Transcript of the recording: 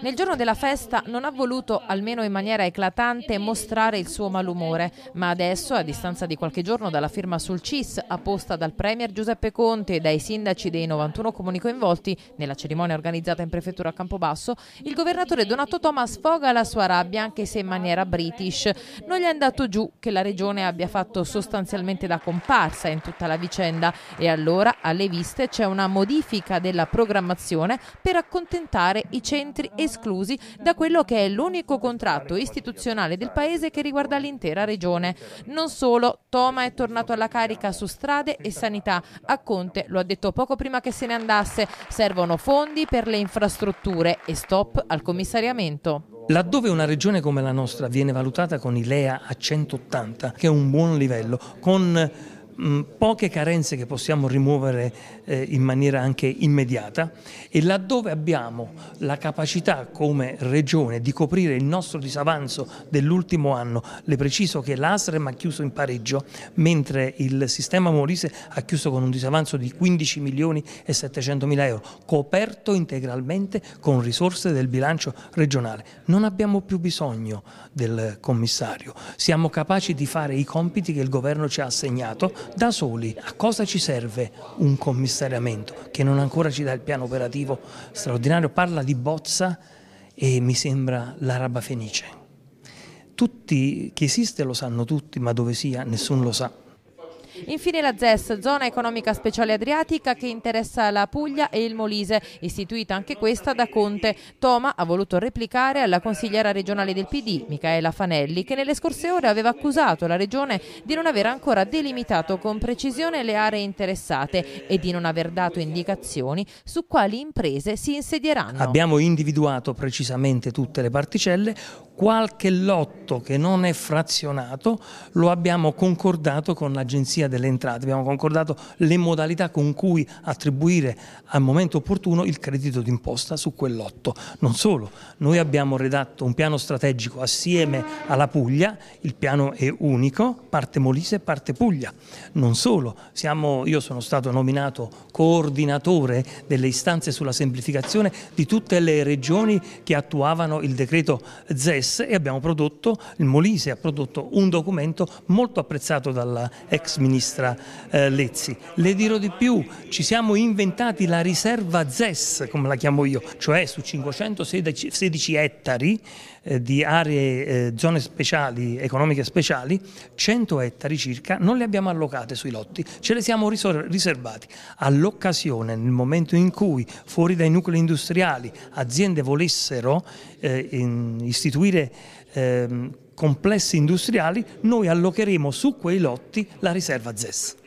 Nel giorno della festa non ha voluto, almeno in maniera eclatante, mostrare il suo malumore, ma adesso, a distanza di qualche giorno dalla firma sul CIS, apposta dal Premier Giuseppe Conte e dai sindaci dei 91 comuni coinvolti, nella cerimonia organizzata in prefettura a Campobasso, il governatore Donato Toma sfoga la sua rabbia anche se in maniera british. Non gli è andato giù che la regione abbia fatto sostanzialmente da comparsa in tutta la vicenda e allora alle viste c'è una modifica della programmazione per accontentare diventare i centri esclusi da quello che è l'unico contratto istituzionale del Paese che riguarda l'intera regione. Non solo, Toma è tornato alla carica su strade e sanità. A Conte lo ha detto poco prima che se ne andasse, servono fondi per le infrastrutture e stop al commissariamento. Laddove una regione come la nostra viene valutata con i LEA a 180, che è un buon livello, con Mm, poche carenze che possiamo rimuovere eh, in maniera anche immediata e laddove abbiamo la capacità come regione di coprire il nostro disavanzo dell'ultimo anno, le preciso che l'Asrem ha chiuso in pareggio mentre il sistema Molise ha chiuso con un disavanzo di 15 milioni e 700 mila euro, coperto integralmente con risorse del bilancio regionale. Non abbiamo più bisogno del commissario, siamo capaci di fare i compiti che il governo ci ha assegnato da soli. A cosa ci serve un commissariamento che non ancora ci dà il piano operativo straordinario? Parla di bozza e mi sembra l'araba fenice. Tutti che esiste lo sanno tutti, ma dove sia nessuno lo sa. Infine la ZES, zona economica speciale adriatica che interessa la Puglia e il Molise, istituita anche questa da Conte. Toma ha voluto replicare alla consigliera regionale del PD, Michaela Fanelli, che nelle scorse ore aveva accusato la regione di non aver ancora delimitato con precisione le aree interessate e di non aver dato indicazioni su quali imprese si insedieranno. Abbiamo individuato precisamente tutte le particelle, qualche lotto che non è frazionato lo abbiamo concordato con l'Agenzia delle Entrate, abbiamo concordato le modalità con cui attribuire al momento opportuno il credito d'imposta su quel lotto. Non solo, noi abbiamo redatto un piano strategico assieme alla Puglia, il piano è unico, parte Molise, parte Puglia. Non solo, siamo, io sono stato nominato coordinatore delle istanze sulla semplificazione di tutte le regioni che attuavano il decreto ZES Press e abbiamo prodotto, il Molise ha prodotto un documento molto apprezzato dalla ex ministra eh, Lezzi. Le dirò di più, ci siamo inventati la riserva ZES, come la chiamo io, cioè su 516 ettari eh, di aree, eh, zone speciali, economiche speciali, 100 ettari circa non le abbiamo allocate sui lotti, ce le siamo riservati. All'occasione, nel momento in cui fuori dai nuclei industriali aziende volessero eh, istituire costruire eh, complessi industriali, noi allocheremo su quei lotti la riserva ZES.